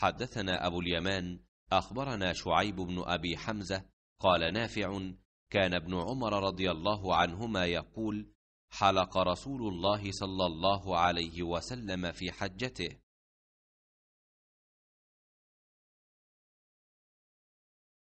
حدثنا أبو اليمان أخبرنا شعيب بن أبي حمزة قال نافع كان ابن عمر رضي الله عنهما يقول حلق رسول الله صلى الله عليه وسلم في حجته